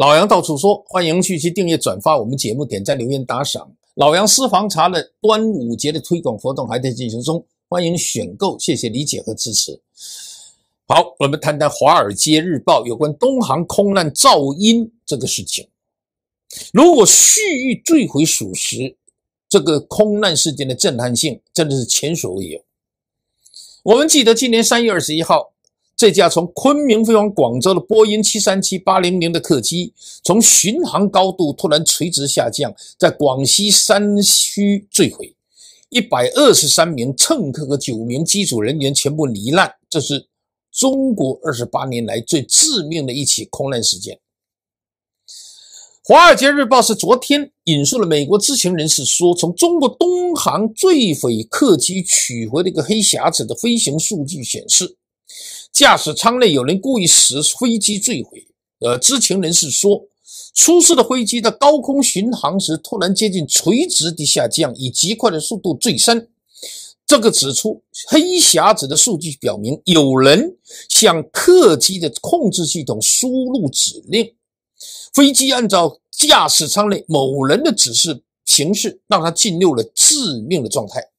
老杨到处说，欢迎去其订阅、转发我们节目，点赞、留言、打赏。老杨私房茶的端午节的推广活动还在进行中，欢迎选购，谢谢理解和支持。好，我们谈谈《华尔街日报》有关东航空难噪音这个事情。如果蓄意坠毁属实，这个空难事件的震撼性真的是前所未有。我们记得今年三月二十一号。这架从昆明飞往广州的波音七三七八零零的客机，从巡航高度突然垂直下降，在广西山区坠毁，一百二十三名乘客和九名机组人员全部罹难。这是中国二十八年来最致命的一起空难事件。《华尔街日报》是昨天引述了美国知情人士说，从中国东航坠毁客机取回的一个黑匣子的飞行数据显示。驾驶舱内有人故意使飞机坠毁。呃，知情人士说，出事的飞机在高空巡航时突然接近垂直地下降，以极快的速度坠山。这个指出黑匣子的数据表明，有人向客机的控制系统输入指令，飞机按照驾驶舱内某人的指示形式，让它进入了致命的状态。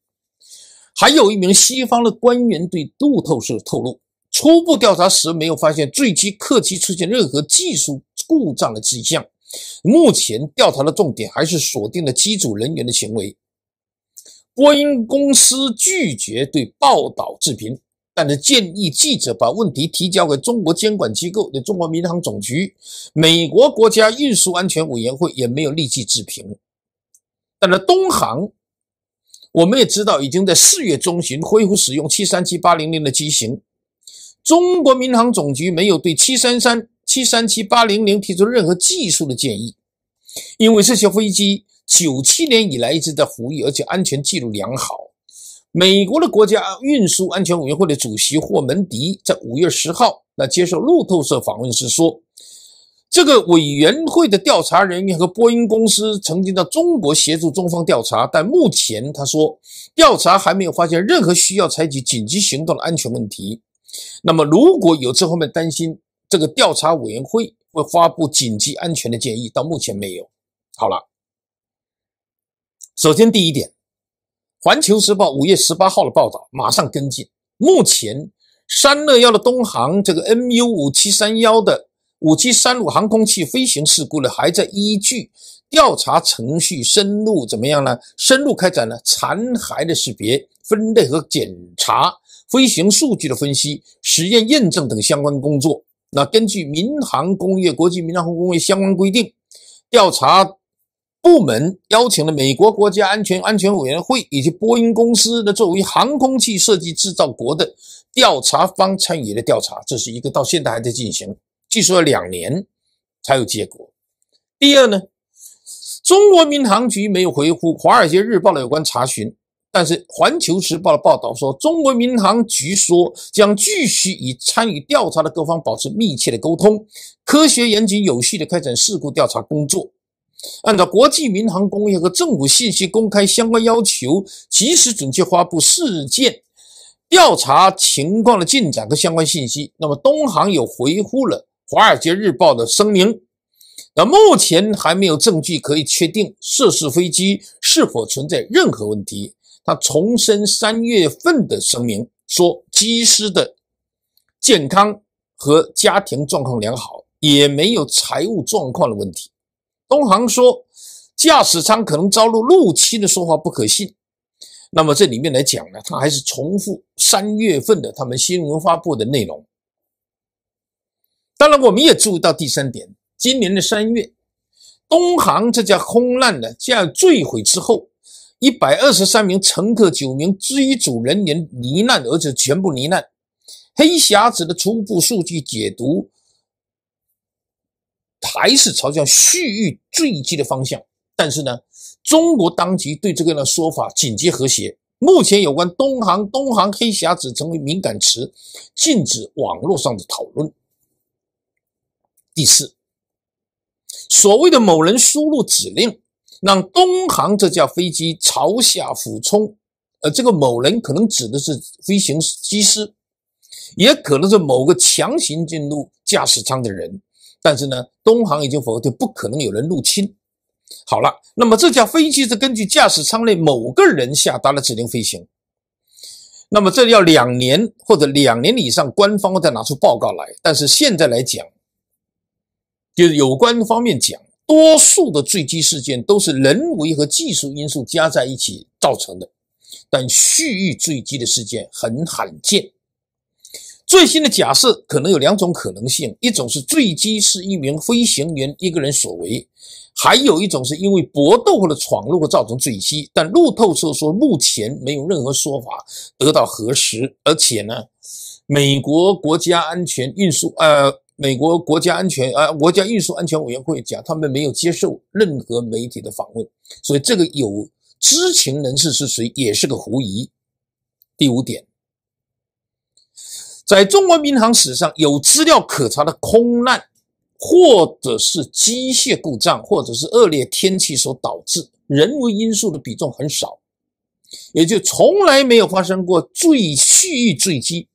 还有一名西方的官员对路透社透露。初步调查时没有发现坠机客机出现任何技术故障的迹象。目前调查的重点还是锁定了机组人员的行为。波音公司拒绝对报道置评，但是建议记者把问题提交给中国监管机构——的中国民航总局。美国国家运输安全委员会也没有立即置评。但是东航，我们也知道，已经在四月中旬恢复使用737-800的机型。中国民航总局没有对733、737、800提出任何技术的建议，因为这些飞机九七年以来一直在服役，而且安全记录良好。美国的国家运输安全委员会的主席霍门迪在五月十号那接受路透社访问时说：“这个委员会的调查人员和波音公司曾经到中国协助中方调查，但目前他说调查还没有发现任何需要采取紧急行动的安全问题。”那么，如果有这方面担心，这个调查委员会会发布紧急安全的建议。到目前没有。好了，首先第一点，《环球时报》五月十八号的报道，马上跟进。目前，三乐幺的东航这个 MU 五七三幺的五七三路航空器飞行事故呢，还在依据调查程序深入怎么样呢？深入开展呢残骸的识别、分类和检查。飞行数据的分析、实验验证等相关工作。那根据民航工业、国际民航和工业相关规定，调查部门邀请了美国国家安全安全委员会以及波音公司，的作为航空器设计制造国的调查方参与了调查。这是一个到现在还在进行，据说两年才有结果。第二呢，中国民航局没有回复《华尔街日报》的有关查询。但是，《环球时报》的报道说，中国民航局说将继续与参与调查的各方保持密切的沟通，科学、严谨、有序地开展事故调查工作，按照国际民航工业和政府信息公开相关要求，及时、准确发布事件调查情况的进展和相关信息。那么，东航有回复了《华尔街日报》的声明，那目前还没有证据可以确定涉事飞机是否存在任何问题。他重申三月份的声明，说机师的健康和家庭状况良好，也没有财务状况的问题。东航说驾驶舱可能遭入入侵的说法不可信。那么这里面来讲呢，他还是重复三月份的他们新闻发布的内容。当然，我们也注意到第三点，今年的三月，东航这家空难呢，架坠毁之后。一百二十三名乘客，九名机组人员罹难，而且全部罹难。黑匣子的初步数据解读还是朝向蓄意坠机的方向，但是呢，中国当局对这个的说法紧急和谐。目前有关东航东航黑匣子成为敏感词，禁止网络上的讨论。第四，所谓的某人输入指令。让东航这架飞机朝下俯冲，呃，这个某人可能指的是飞行机师，也可能是某个强行进入驾驶舱的人。但是呢，东航已经否认不可能有人入侵。好了，那么这架飞机是根据驾驶舱内某个人下达的指令飞行。那么这要两年或者两年以上，官方再拿出报告来。但是现在来讲，就是有关方面讲。多数的坠机事件都是人为和技术因素加在一起造成的，但蓄意坠机的事件很罕见。最新的假设可能有两种可能性：一种是坠机是一名飞行员一个人所为，还有一种是因为搏斗或者闯入而造成坠机。但路透社说，目前没有任何说法得到核实，而且呢，美国国家安全运输呃。美国国家安全啊，国家运输安全委员会讲，他们没有接受任何媒体的访问，所以这个有知情人士是谁，也是个狐疑。第五点，在中国民航史上，有资料可查的空难，或者是机械故障，或者是恶劣天气所导致，人为因素的比重很少，也就从来没有发生过坠续意坠机。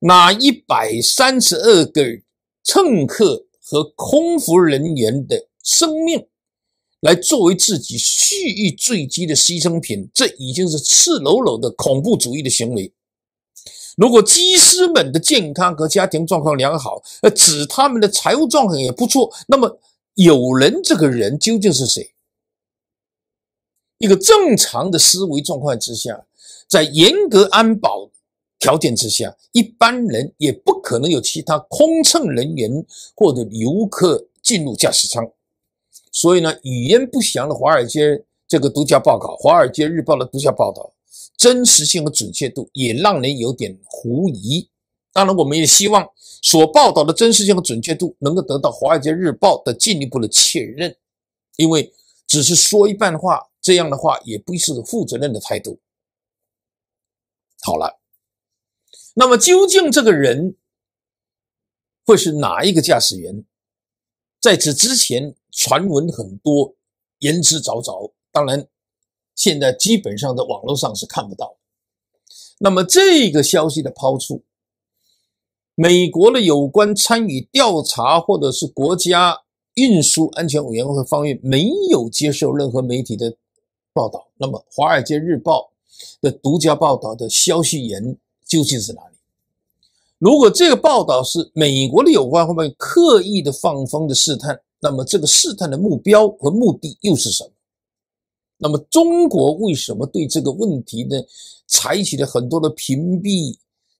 那一百三十二个人。乘客和空服人员的生命，来作为自己蓄意坠机的牺牲品，这已经是赤裸裸的恐怖主义的行为。如果机师们的健康和家庭状况良好，而指他们的财务状况也不错，那么有人这个人究竟是谁？一个正常的思维状况之下，在严格安保。条件之下，一般人也不可能有其他空乘人员或者游客进入驾驶舱，所以呢，语焉不详的华尔街这个独家报告，《华尔街日报》的独家报道，真实性和准确度也让人有点狐疑。当然，我们也希望所报道的真实性和准确度能够得到《华尔街日报》的进一步的确认，因为只是说一半话这样的话，也不是负责任的态度。好了。那么究竟这个人会是哪一个驾驶员？在此之前，传闻很多，言之凿凿。当然，现在基本上的网络上是看不到。那么这个消息的抛出，美国的有关参与调查或者是国家运输安全委员会方面没有接受任何媒体的报道。那么《华尔街日报》的独家报道的消息源。究竟是哪里？如果这个报道是美国的有关方面刻意的放风的试探，那么这个试探的目标和目的又是什么？那么中国为什么对这个问题呢采取了很多的屏蔽、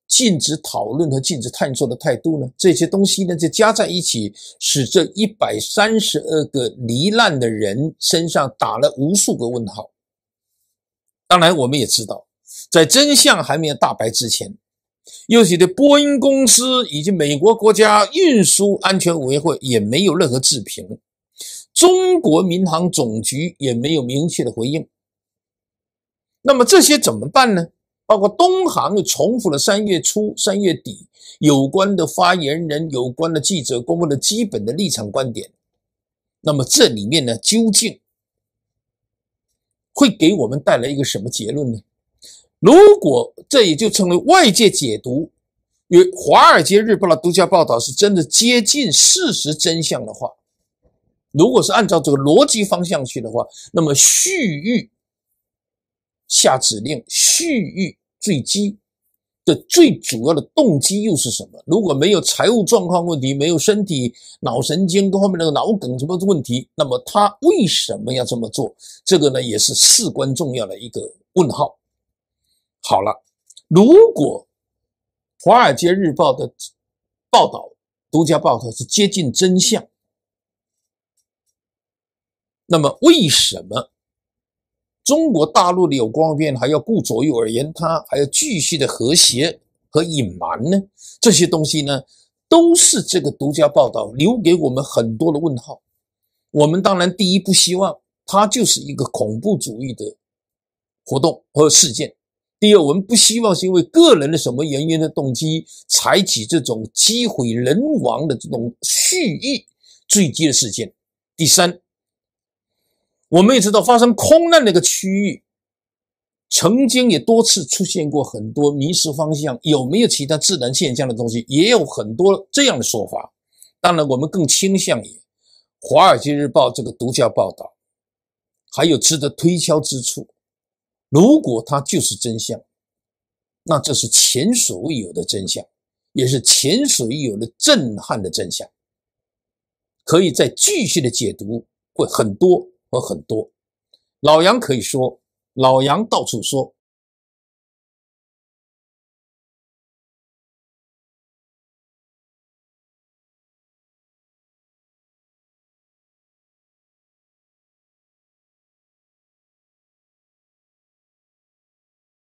禁止讨论和禁止探索的态度呢？这些东西呢就加在一起，使这一百三十二个罹难的人身上打了无数个问号。当然，我们也知道。在真相还没有大白之前，尤其的波音公司以及美国国家运输安全委员会也没有任何置评，中国民航总局也没有明确的回应。那么这些怎么办呢？包括东航又重复了三月初、三月底有关的发言人、有关的记者公布的基本的立场观点。那么这里面呢，究竟会给我们带来一个什么结论呢？如果这也就成为外界解读与《华尔街日报》的独家报道是真的接近事实真相的话，如果是按照这个逻辑方向去的话，那么蓄欲下指令蓄欲坠机的最主要的动机又是什么？如果没有财务状况问题，没有身体脑神经各方面那个脑梗什么问题，那么他为什么要这么做？这个呢，也是事关重要的一个问号。好了，如果《华尔街日报》的报道、独家报道是接近真相，那么为什么中国大陆的有光变还要顾左右而言他，还要继续的和谐和隐瞒呢？这些东西呢，都是这个独家报道留给我们很多的问号。我们当然第一不希望它就是一个恐怖主义的活动和事件。第二，我们不希望是因为个人的什么原因的动机，采取这种机毁人亡的这种蓄意坠机的事件。第三，我们也知道发生空难那个区域，曾经也多次出现过很多迷失方向，有没有其他自然现象的东西，也有很多这样的说法。当然，我们更倾向于《华尔街日报》这个独家报道，还有值得推敲之处。如果它就是真相，那这是前所未有的真相，也是前所未有的震撼的真相。可以再继续的解读，会很多和很多。老杨可以说，老杨到处说。